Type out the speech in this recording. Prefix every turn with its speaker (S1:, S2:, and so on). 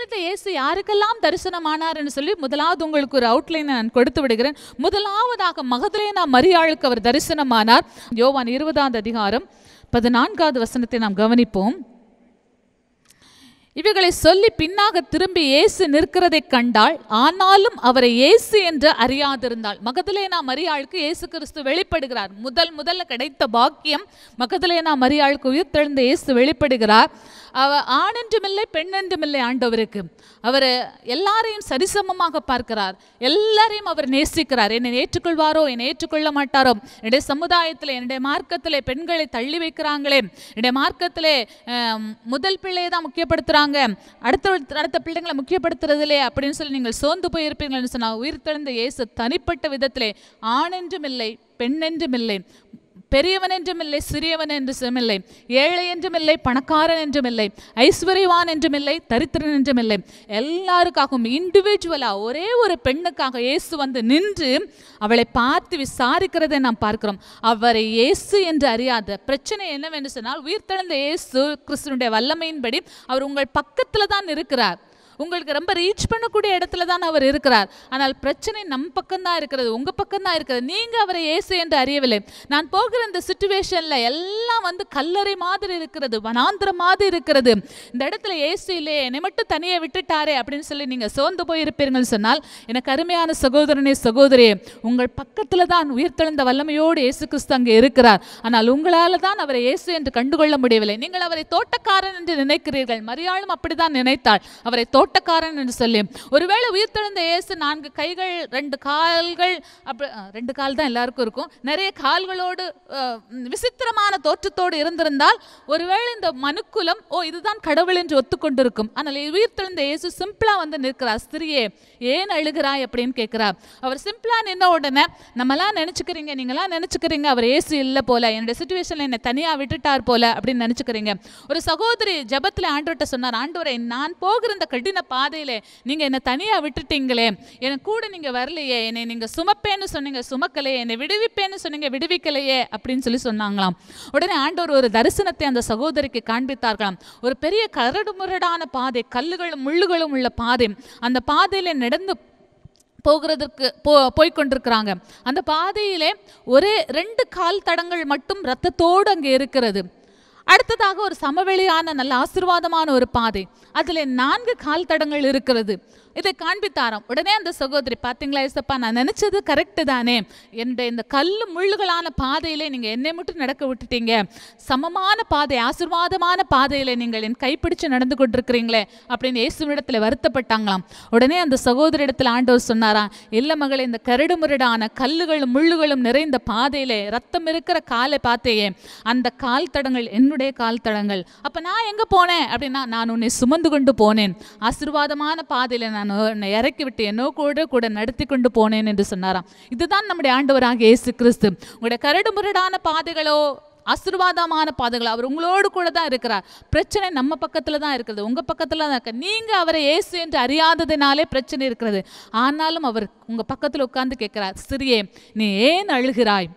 S1: உயிர்த்தெழுந்த இயேசு யாருக்கெல்லாம் தரிசனமானார்னு சொல்லி முதலாவது உங்களுக்கு ஒரு அவுட்லைன் நான் கொடுத்து விடுகிறேன் முதலாவதாக மகதலேனா மரியாளுக்கு அவர் தரிசனமானார் யோவான் இருபதாவது அதிகாரம் பதினான்காவது வசனத்தை நாம் கவனிப்போம் இவைகளை சொல்லி பின்னாக திரும்பி இயேசு நிற்கிறதை கண்டால் ஆனாலும் அவரை இயேசு என்று அறியாதிருந்தால் மகதலேனா மரியாளுக்கு இயேசு கிறிஸ்து வெளிப்படுகிறார் முதல் முதல்ல கிடைத்த பாக்கியம் மகதலேனா மரியாளுக்கு உயிர்த்தெழுந்த இயேசு வெளிப்படுகிறார் அவ ஆணென்றுமில்லை பெண்ணென்றுமில்லை ஆண்டவருக்கு அவர் எல்லாரையும் சரிசமமாக பார்க்கிறார் எல்லாரையும் அவர் நேசிக்கிறார் என்னை ஏற்றுக்கொள்வாரோ என்னை ஏற்றுக்கொள்ள மாட்டாரோ என்னுடைய சமுதாயத்தில் என்னுடைய மார்க்கத்தில் பெண்களை தள்ளி வைக்கிறாங்களே என்னுடைய மார்க்கத்திலே முதல் பிள்ளையை தான் முக்கியப்படுத்துகிறாங்க அடுத்த அடுத்த பிள்ளைங்களை இல்லையே அப்படின்னு சொல்லி நீங்கள் சோர்ந்து போயிருப்பீங்கள்னு சொன்னால் உயிர் தெழுந்த இயேசு தனிப்பட்ட விதத்திலே ஆணென்றுமில்லை பெண்ணென்றுமில்லை இல்லை இல்லை பெரியவன் என்றும் இல்லை சிறியவன் என்றும் இல்லை ஏழை என்றும் இல்லை பணக்காரன் என்றும் இல்லை ஐஸ்வர்யவான் என்றும் இல்லை தரித்திரன் என்றும் இல்லை எல்லாருக்காகவும் இண்டிவிஜுவலாக ஒரே ஒரு பெண்ணுக்காக இயேசு வந்து நின்று அவளை பார்த்து விசாரிக்கிறதை நாம் பார்க்கிறோம் அவரை இயேசு என்று அறியாத பிரச்சனை என்னவென்று சொன்னால் உயிர்த்தெழுந்த இயேசு கிறிஸ்தனுடைய வல்லமையின்படி அவர் உங்கள் பக்கத்தில் தான் இருக்கிறார் உங்களுக்கு ரொம்ப ரீச் பண்ணக்கூடிய இடத்துல தான் அவர் இருக்கிறார் ஆனால் பிரச்சனை நம் பக்கம்தான் இருக்கிறது உங்கள் பக்கம்தான் இருக்கிறது நீங்கள் அவரை ஏசு என்று அறியவில்லை நான் போகிற இந்த சுச்சுவேஷனில் எல்லாம் வந்து கல்லறை மாதிரி இருக்கிறது வனாந்திரம் மாதிரி இருக்கிறது இந்த இடத்துல ஏசு இல்லையே என்னை மட்டும் தனியை விட்டுட்டாரே அப்படின்னு சொல்லி நீங்கள் சோர்ந்து போயிருப்பீர்கள் சொன்னால் எனக்கு அருமையான சகோதரனே சகோதரியே உங்கள் பக்கத்தில் தான் உயிர்த்தெழுந்த வல்லமையோடு இயேசு கிறிஸ்து அங்கே இருக்கிறார் ஆனால் உங்களால் தான் அவரை இயேசு என்று கண்டுகொள்ள முடியவில்லை நீங்கள் அவரை தோட்டக்காரன் என்று நினைக்கிறீர்கள் மரியாளும் அப்படிதான் நினைத்தாள் அவரை தோட்ட ஓட்டக்காரன் என்று சொல்லி ஒருவேளை உயிர்த்தெழுந்த இயேசு நான்கு கைகள் ரெண்டு கால்கள் அப்படி ரெண்டு கால் தான் எல்லாருக்கும் இருக்கும் நிறைய கால்களோடு விசித்திரமான தோற்றத்தோடு இருந்திருந்தால் ஒருவேளை இந்த மனுக்குலம் ஓ இதுதான் கடவுள் என்று ஒத்துக்கொண்டிருக்கும் ஆனால் உயிர்த்தெழுந்த இயேசு சிம்பிளாக வந்து நிற்கிறார் ஸ்திரியே ஏன் அழுகிறாய் அப்படின்னு கேட்கிறார் அவர் சிம்பிளாக நின்ன உடனே நம்மளாம் நினச்சிக்கிறீங்க நீங்களாம் நினச்சிக்கிறீங்க அவர் ஏசு இல்லை போல என்னோட சுச்சுவேஷனில் என்னை தனியாக விட்டுட்டார் போல அப்படின்னு நினச்சிக்கிறீங்க ஒரு சகோதரி ஜபத்தில் ஆண்டோட்ட சொன்னார் ஆண்டோரை நான் போகிற இந்த கடின போன பாதையில் நீங்கள் என்னை தனியாக விட்டுட்டீங்களே என்னை கூட நீங்கள் வரலையே என்னை நீங்கள் சுமப்பேன்னு சொன்னீங்க சுமக்கலையே என்னை விடுவிப்பேன்னு சொன்னீங்க விடுவிக்கலையே அப்படின்னு சொல்லி சொன்னாங்களாம் உடனே ஆண்டவர் ஒரு தரிசனத்தை அந்த சகோதரிக்கு காண்பித்தார்களாம் ஒரு பெரிய கரடுமுரடான பாதை கல்லுகளும் முள்ளுகளும் உள்ள பாதை அந்த பாதையில் நடந்து போகிறதுக்கு போ போய்கொண்டிருக்கிறாங்க அந்த பாதையிலே ஒரே ரெண்டு கால் தடங்கள் மட்டும் ரத்தத்தோடு அங்கே இருக்கிறது அடுத்ததாக ஒரு சமவெளியான நல்ல ஆசிர்வாதமான ஒரு பாதை அதில் நான்கு கால் தடங்கள் இருக்கிறது இதை காண்பித்தாரம் உடனே அந்த சகோதரி பார்த்தீங்களா ஏசப்பா நான் நினச்சது கரெக்டு தானே என்னுடைய இந்த கல் முள்ளுகளான பாதையிலே நீங்கள் என்னை மட்டும் நடக்க விட்டுட்டீங்க சமமான பாதை ஆசிர்வாதமான பாதையில் நீங்கள் என் கைப்பிடிச்சு நடந்து கொண்டிருக்கிறீங்களே அப்படின்னு இயேசுவிடத்தில் வருத்தப்பட்டாங்களாம் உடனே அந்த சகோதரி இடத்துல ஆண்டவர் சொன்னாராம் இல்லை மகளே இந்த கரடு முரடான கல்லுகளும் முள்ளுகளும் நிறைந்த பாதையிலே ரத்தம் இருக்கிற காலை பார்த்தையே அந்த கால் தடங்கள் என்னுடைய உன்னுடைய கால் தளங்கள் அப்ப நான் எங்க போனேன் அப்படின்னா நான் உன்னை சுமந்து கொண்டு போனேன் ஆசிர்வாதமான பாதையில நான் உன்னை இறக்கி விட்டு என்னோ கூட கூட நடத்தி கொண்டு போனேன் என்று சொன்னாராம் இதுதான் நம்முடைய ஆண்டவராக இயேசு கிறிஸ்து உங்களுடைய கரடு முரடான பாதைகளோ ஆசிர்வாதமான பாதைகள் அவர் உங்களோடு கூட தான் இருக்கிறார் பிரச்சனை நம்ம பக்கத்தில் தான் இருக்கிறது உங்கள் பக்கத்தில் தான் இருக்க நீங்கள் அவரை ஏசு என்று அறியாததினாலே பிரச்சனை இருக்கிறது ஆனாலும் அவர் உங்கள் பக்கத்தில் உட்கார்ந்து கேட்குறார் சிறியே நீ ஏன் அழுகிறாய்